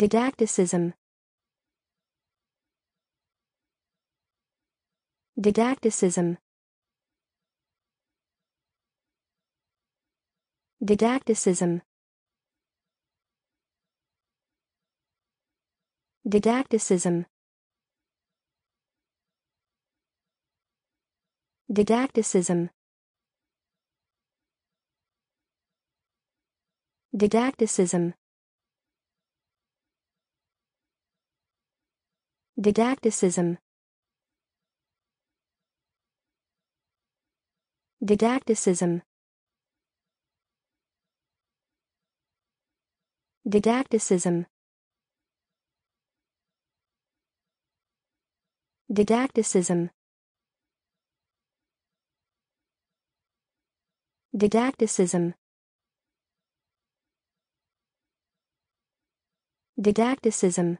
Didacticism Didacticism Didacticism Didacticism Didacticism Didacticism Didacticism Didacticism Didacticism Didacticism Didacticism Didacticism